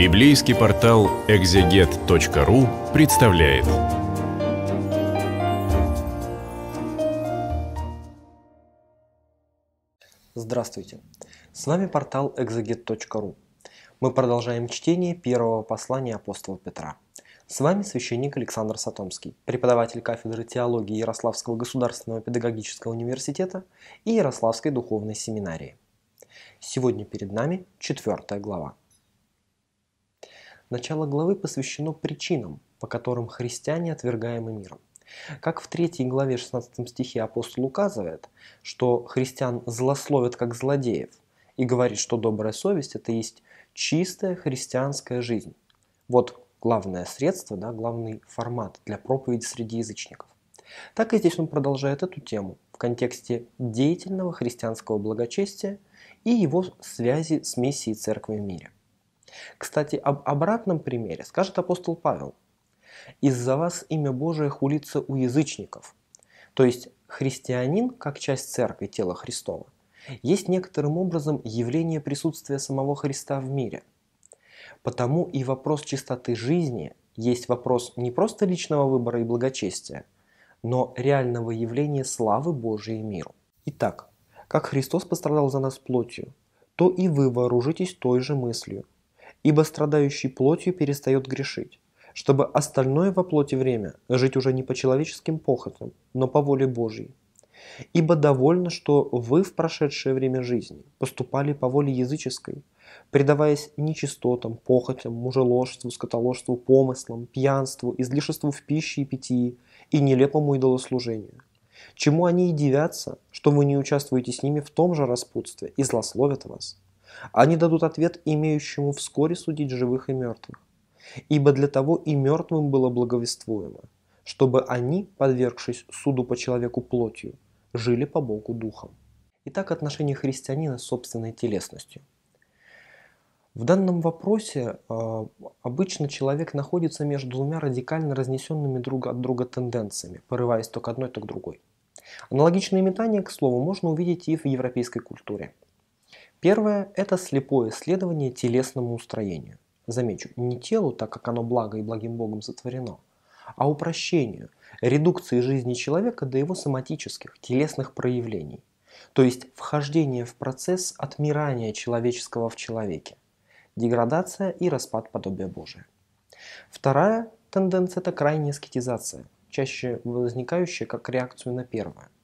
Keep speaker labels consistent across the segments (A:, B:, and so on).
A: Библейский портал экзегет.ру представляет. Здравствуйте! С вами портал экзегет.ру. Мы продолжаем чтение первого послания апостола Петра. С вами священник Александр Сатомский, преподаватель кафедры теологии Ярославского государственного педагогического университета и Ярославской духовной семинарии. Сегодня перед нами четвертая глава. Начало главы посвящено причинам, по которым христиане отвергаемы миром. Как в 3 главе 16 стихе апостол указывает, что христиан злословят как злодеев и говорит, что добрая совесть – это есть чистая христианская жизнь. Вот главное средство, да, главный формат для проповеди среди язычников. Так и здесь он продолжает эту тему в контексте деятельного христианского благочестия и его связи с миссией церкви в мире. Кстати, об обратном примере скажет апостол Павел. «Из-за вас имя Божие хулится у язычников». То есть христианин, как часть церкви, тела Христова, есть некоторым образом явление присутствия самого Христа в мире. Потому и вопрос чистоты жизни есть вопрос не просто личного выбора и благочестия, но реального явления славы Божией миру. Итак, как Христос пострадал за нас плотью, то и вы вооружитесь той же мыслью – ибо страдающий плотью перестает грешить, чтобы остальное во плоти время жить уже не по человеческим похотям, но по воле Божьей. Ибо довольно, что вы в прошедшее время жизни поступали по воле языческой, предаваясь нечистотам, похотям, мужеложству, скотоложству, помыслам, пьянству, излишеству в пище и питии и нелепому идолослужению. Чему они и дивятся, что вы не участвуете с ними в том же распутстве и злословят вас. Они дадут ответ имеющему вскоре судить живых и мертвых. Ибо для того и мертвым было благовествуемо, чтобы они, подвергшись суду по человеку плотью, жили по Богу духом. Итак, отношение христианина с собственной телесностью. В данном вопросе э, обычно человек находится между двумя радикально разнесенными друг от друга тенденциями, порываясь то к одной, то к другой. Аналогичные метания, к слову, можно увидеть и в европейской культуре – Первое – это слепое исследование телесному устроению. Замечу, не телу, так как оно благо и благим Богом сотворено, а упрощению, редукции жизни человека до его соматических, телесных проявлений. То есть вхождение в процесс отмирания человеческого в человеке, деградация и распад подобия Божия. Вторая тенденция – это крайняя скетизация, чаще возникающая как реакцию на первое –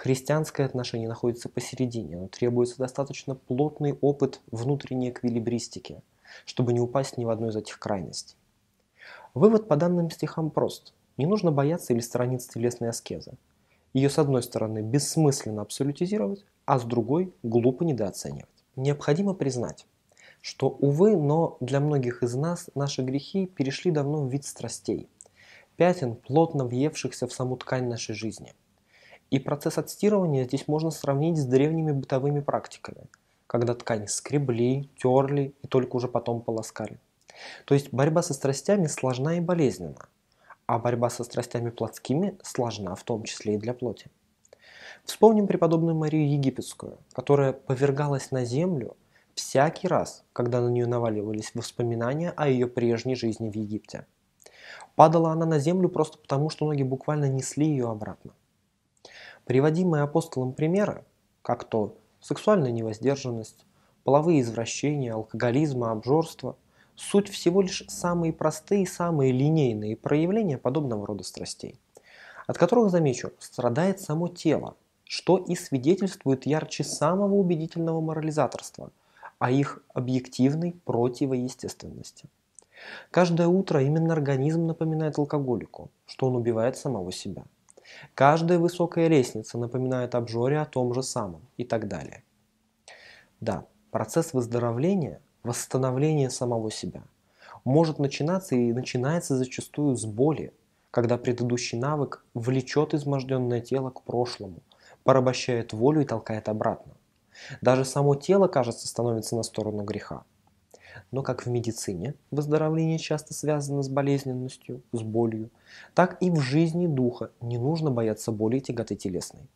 A: Христианское отношение находится посередине, но требуется достаточно плотный опыт внутренней эквилибристики, чтобы не упасть ни в одну из этих крайностей. Вывод по данным стихам прост. Не нужно бояться или сторониться телесной аскезы. Ее с одной стороны бессмысленно абсолютизировать, а с другой глупо недооценивать. Необходимо признать, что, увы, но для многих из нас наши грехи перешли давно в вид страстей, пятен, плотно въевшихся в саму ткань нашей жизни. И процесс отстирывания здесь можно сравнить с древними бытовыми практиками, когда ткань скребли, терли и только уже потом полоскали. То есть борьба со страстями сложна и болезненна, а борьба со страстями плотскими сложна в том числе и для плоти. Вспомним преподобную Марию Египетскую, которая повергалась на землю всякий раз, когда на нее наваливались воспоминания о ее прежней жизни в Египте. Падала она на землю просто потому, что ноги буквально несли ее обратно. Приводимые апостолом примеры, как то сексуальная невоздержанность, половые извращения, алкоголизм, обжорство, суть всего лишь самые простые, самые линейные проявления подобного рода страстей, от которых, замечу, страдает само тело, что и свидетельствует ярче самого убедительного морализаторства о а их объективной противоестественности. Каждое утро именно организм напоминает алкоголику, что он убивает самого себя – Каждая высокая лестница напоминает обжоре о том же самом и так далее. Да, процесс выздоровления, восстановления самого себя может начинаться и начинается зачастую с боли, когда предыдущий навык влечет изможденное тело к прошлому, порабощает волю и толкает обратно. Даже само тело, кажется, становится на сторону греха. Но как в медицине выздоровление часто связано с болезненностью, с болью, так и в жизни духа не нужно бояться боли и тяготы телесной.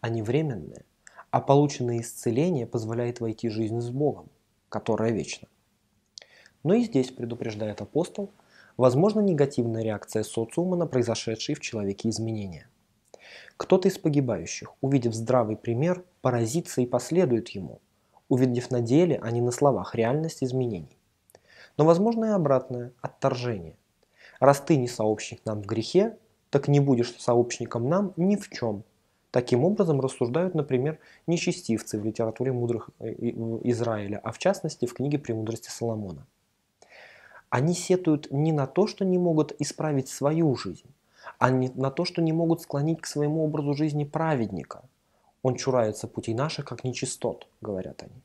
A: Они временные, а полученное исцеление позволяет войти в жизнь с Богом, которая вечна. Но и здесь, предупреждает апостол, возможно негативная реакция социума на произошедшие в человеке изменения. Кто-то из погибающих, увидев здравый пример, поразится и последует ему – увидев на деле, а не на словах, реальность изменений. Но возможно и обратное – отторжение. Раз ты не сообщник нам в грехе, так не будешь сообщником нам ни в чем. Таким образом рассуждают, например, нечестивцы в литературе мудрых э, Израиля, а в частности в книге «Премудрости Соломона». Они сетуют не на то, что не могут исправить свою жизнь, а не на то, что не могут склонить к своему образу жизни праведника – он чурается путей наших, как нечистот, говорят они.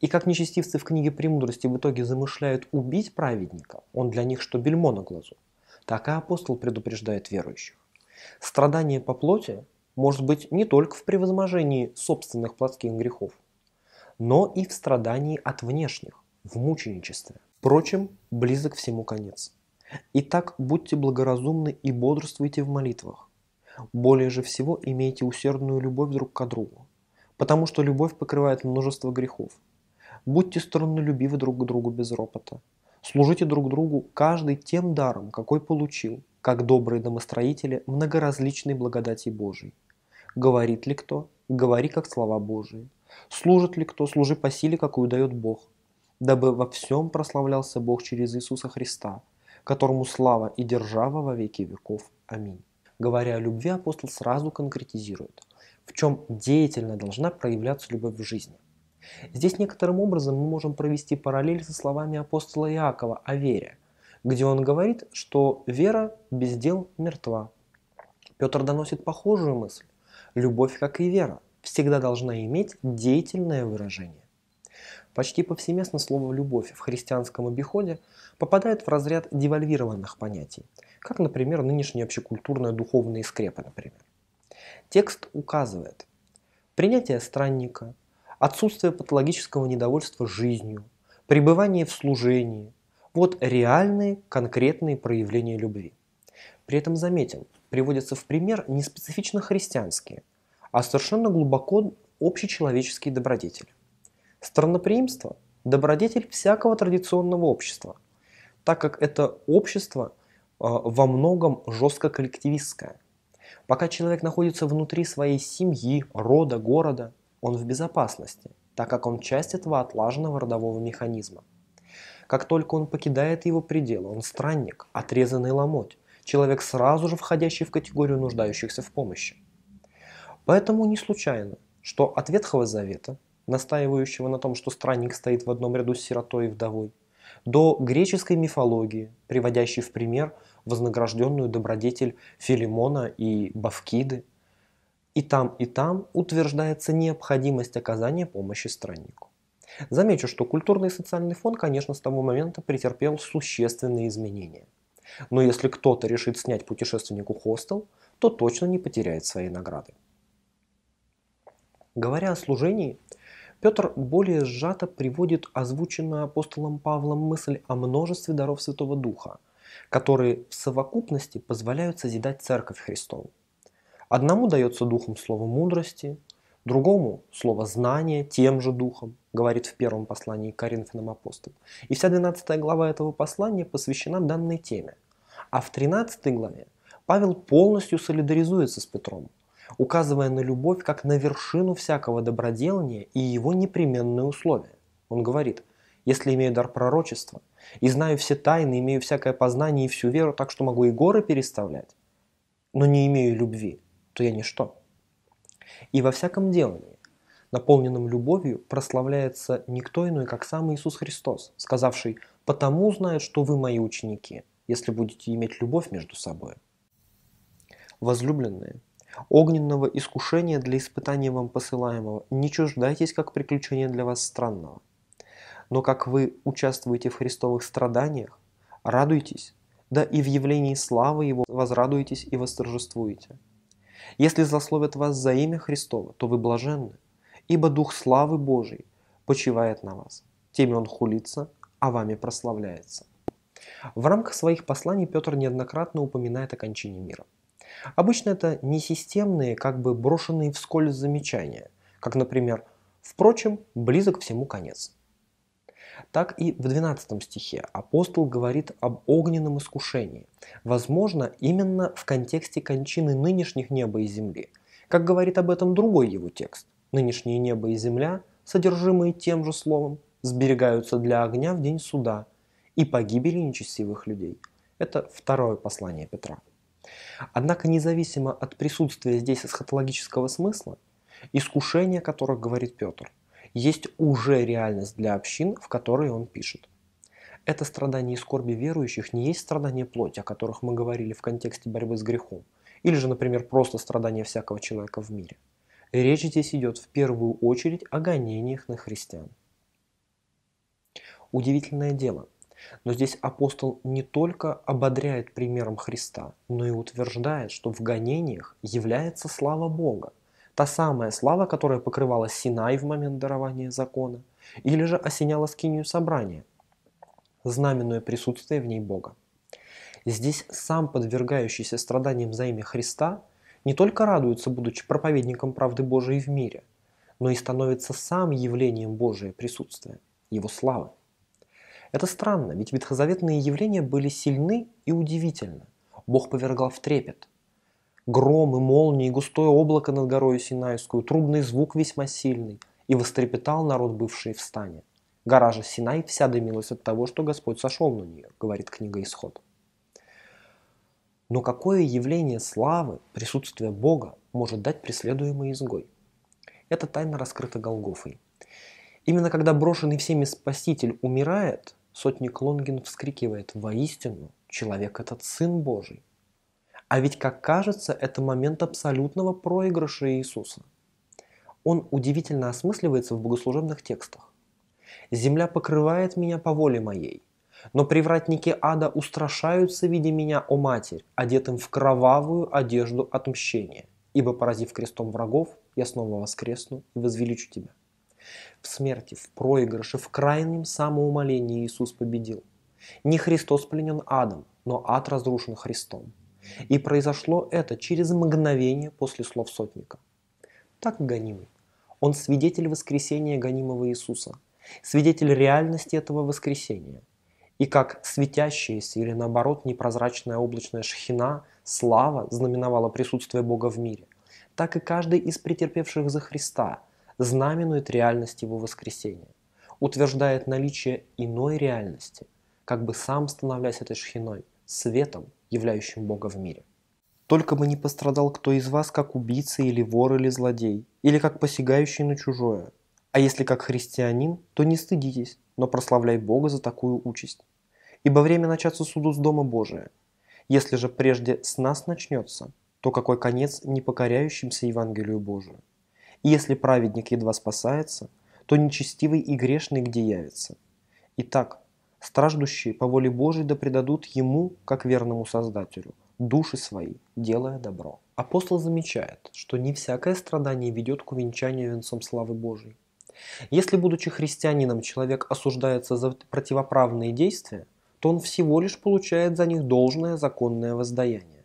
A: И как нечестивцы в книге «Премудрости» в итоге замышляют убить праведника, он для них что бельмо на глазу, так и апостол предупреждает верующих. Страдание по плоти может быть не только в превозможении собственных плотских грехов, но и в страдании от внешних, в мученичестве. Впрочем, близок всему конец. Итак, будьте благоразумны и бодрствуйте в молитвах, более же всего имейте усердную любовь друг к другу, потому что любовь покрывает множество грехов. Будьте страннолюбивы друг к другу без ропота. Служите друг другу каждый тем даром, какой получил, как добрые домостроители многоразличной благодати Божией. Говорит ли кто, говори как слова Божии. Служит ли кто, служи по силе, какую дает Бог, дабы во всем прославлялся Бог через Иисуса Христа, которому слава и держава во веки веков. Аминь. Говоря о любви, апостол сразу конкретизирует, в чем деятельно должна проявляться любовь в жизни. Здесь некоторым образом мы можем провести параллель со словами апостола Иакова о вере, где он говорит, что вера без дел мертва. Петр доносит похожую мысль. Любовь, как и вера, всегда должна иметь деятельное выражение. Почти повсеместно слово «любовь» в христианском обиходе попадает в разряд девальвированных понятий, как, например, нынешняя общекультурная духовная скрепа, например. Текст указывает принятие странника, отсутствие патологического недовольства жизнью, пребывание в служении – вот реальные конкретные проявления любви. При этом заметим, приводятся в пример не специфично христианские, а совершенно глубоко общечеловеческие добродетели. Странноприимство – добродетель всякого традиционного общества, так как это общество а, во многом жестко коллективистское. Пока человек находится внутри своей семьи, рода, города, он в безопасности, так как он часть этого отлаженного родового механизма. Как только он покидает его пределы, он странник, отрезанный ломоть, человек сразу же входящий в категорию нуждающихся в помощи. Поэтому не случайно, что от Ветхого Завета – настаивающего на том, что странник стоит в одном ряду с сиротой и вдовой, до греческой мифологии, приводящей в пример вознагражденную добродетель Филимона и Бавкиды. И там, и там утверждается необходимость оказания помощи страннику. Замечу, что культурный и социальный фон, конечно, с того момента претерпел существенные изменения. Но если кто-то решит снять путешественнику хостел, то точно не потеряет свои награды. Говоря о служении, Петр более сжато приводит озвученную апостолом Павлом мысль о множестве даров Святого Духа, которые в совокупности позволяют созидать Церковь Христову. Одному дается Духом слово мудрости, другому слово знания тем же Духом, говорит в первом послании к Коринфянам апостол. И вся 12 глава этого послания посвящена данной теме. А в 13 главе Павел полностью солидаризуется с Петром – указывая на любовь как на вершину всякого доброделания и его непременные условия. Он говорит, «Если имею дар пророчества, и знаю все тайны, имею всякое познание и всю веру, так что могу и горы переставлять, но не имею любви, то я ничто». И во всяком делании, наполненном любовью, прославляется никто иной, как сам Иисус Христос, сказавший «Потому знают, что вы мои ученики, если будете иметь любовь между собой». Возлюбленные – огненного искушения для испытания вам посылаемого, не чуждайтесь, как приключение для вас странного. Но как вы участвуете в христовых страданиях, радуйтесь, да и в явлении славы его возрадуетесь и восторжествуете. Если засловят вас за имя Христово, то вы блаженны, ибо Дух славы Божий почивает на вас. Теми он хулится, а вами прославляется. В рамках своих посланий Петр неоднократно упоминает о кончине мира – Обычно это несистемные, как бы брошенные вскользь замечания, как, например, «впрочем, близок всему конец». Так и в 12 стихе апостол говорит об огненном искушении, возможно, именно в контексте кончины нынешних неба и земли, как говорит об этом другой его текст. Нынешнее небо и земля, содержимые тем же словом, сберегаются для огня в день суда и погибели нечестивых людей. Это второе послание Петра. Однако, независимо от присутствия здесь эсхатологического смысла, искушение, о которых говорит Петр, есть уже реальность для общин, в которые он пишет. Это страдание и скорби верующих не есть страдание плоти, о которых мы говорили в контексте борьбы с грехом, или же, например, просто страдание всякого человека в мире. Речь здесь идет в первую очередь о гонениях на христиан. Удивительное дело – но здесь апостол не только ободряет примером Христа, но и утверждает, что в гонениях является слава Бога. Та самая слава, которая покрывала Синай в момент дарования закона, или же осеняла скинию собрания, знаменное присутствие в ней Бога. Здесь сам подвергающийся страданиям за имя Христа не только радуется, будучи проповедником правды Божией в мире, но и становится сам явлением Божия присутствия, Его славы. Это странно, ведь ветхозаветные явления были сильны и удивительны. Бог повергал в трепет. Гром и молнии, и густое облако над горою Синайскую, трубный звук весьма сильный, и вострепетал народ, бывший в стане. Гора же Синай вся дымилась от того, что Господь сошел на нее, говорит книга Исход. Но какое явление славы, присутствие Бога может дать преследуемый изгой? Эта тайна раскрыта Голгофой. Именно когда брошенный всеми Спаситель умирает, Сотник Лонгин вскрикивает «Воистину, человек этот Сын Божий». А ведь, как кажется, это момент абсолютного проигрыша Иисуса. Он удивительно осмысливается в богослужебных текстах. «Земля покрывает меня по воле моей, но привратники ада устрашаются, видя меня, о Матерь, одетым в кровавую одежду отмщения, ибо, поразив крестом врагов, я снова воскресну и возвеличу тебя». В смерти, в проигрыше, в крайнем самоумолении Иисус победил. Не Христос пленен адом, но ад разрушен Христом. И произошло это через мгновение после слов сотника. Так и гонимый. Он свидетель воскресения гонимого Иисуса, свидетель реальности этого воскресения. И как светящаяся или наоборот непрозрачная облачная шхина, слава знаменовала присутствие Бога в мире, так и каждый из претерпевших за Христа – знаменует реальность его воскресения, утверждает наличие иной реальности, как бы сам становляясь этой шхиной, светом, являющим Бога в мире. Только бы не пострадал кто из вас, как убийца или вор или злодей, или как посягающий на чужое. А если как христианин, то не стыдитесь, но прославляй Бога за такую участь. Ибо время начаться суду с Дома Божия. Если же прежде с нас начнется, то какой конец непокоряющимся Евангелию Божию? И если праведник едва спасается, то нечестивый и грешный где явится. Итак, страждущие по воле Божией да предадут ему, как верному Создателю, души свои, делая добро. Апостол замечает, что не всякое страдание ведет к увенчанию венцом славы Божией. Если, будучи христианином, человек осуждается за противоправные действия, то он всего лишь получает за них должное законное воздаяние.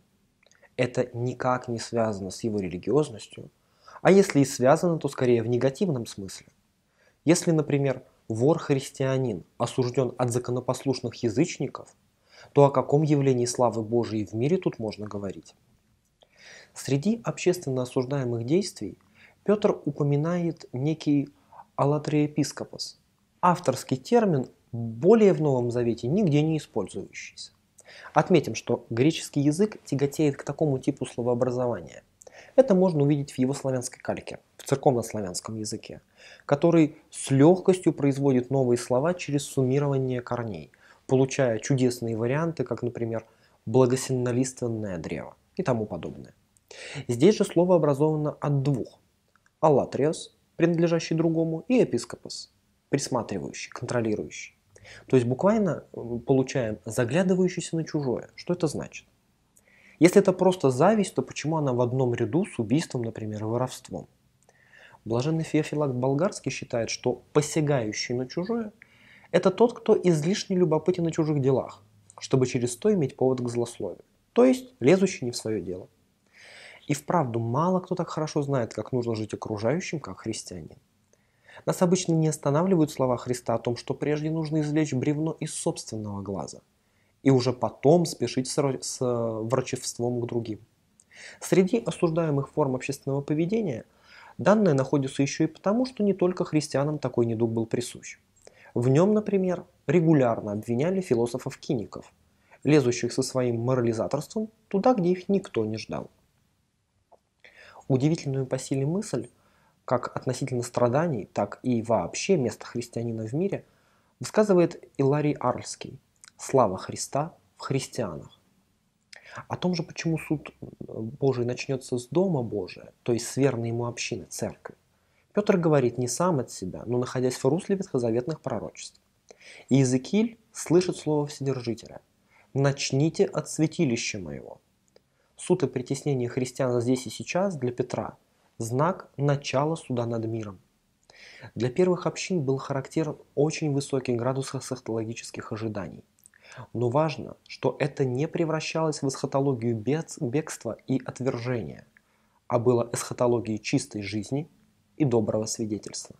A: Это никак не связано с его религиозностью – а если и связано, то скорее в негативном смысле. Если, например, вор-христианин осужден от законопослушных язычников, то о каком явлении славы Божией в мире тут можно говорить? Среди общественно осуждаемых действий Петр упоминает некий «аллатриепископос», авторский термин, более в Новом Завете нигде не использующийся. Отметим, что греческий язык тяготеет к такому типу словообразования – это можно увидеть в его славянской кальке, в церковно-славянском языке, который с легкостью производит новые слова через суммирование корней, получая чудесные варианты, как, например, благосеннолиственное древо и тому подобное. Здесь же слово образовано от двух – «аллатриос», принадлежащий другому, и «эпископос», присматривающий, контролирующий. То есть буквально получаем заглядывающийся на чужое. Что это значит? Если это просто зависть, то почему она в одном ряду с убийством, например, воровством? Блаженный Феофилакт Болгарский считает, что посягающий на чужое – это тот, кто излишне любопытен на чужих делах, чтобы через то иметь повод к злословию, то есть лезущий не в свое дело. И вправду мало кто так хорошо знает, как нужно жить окружающим, как христианин. Нас обычно не останавливают слова Христа о том, что прежде нужно извлечь бревно из собственного глаза – и уже потом спешить с э, врачевством к другим. Среди осуждаемых форм общественного поведения данное находится еще и потому, что не только христианам такой недуг был присущ. В нем, например, регулярно обвиняли философов-киников, лезущих со своим морализаторством туда, где их никто не ждал. Удивительную по силе мысль, как относительно страданий, так и вообще места христианина в мире, высказывает Иларий Арльский – слава Христа в христианах. О том же, почему суд э, Божий начнется с Дома Божия, то есть с верной ему общины, церкви, Петр говорит не сам от себя, но находясь в русле ветхозаветных пророчеств. И Иезекииль слышит слово Вседержителя. «Начните от святилища моего». Суд и притеснение христиан здесь и сейчас для Петра – знак начала суда над миром. Для первых общин был характерен очень высокий градус эсхатологических ожиданий – но важно, что это не превращалось в эсхатологию бегства и отвержения, а было эсхатологией чистой жизни и доброго свидетельства.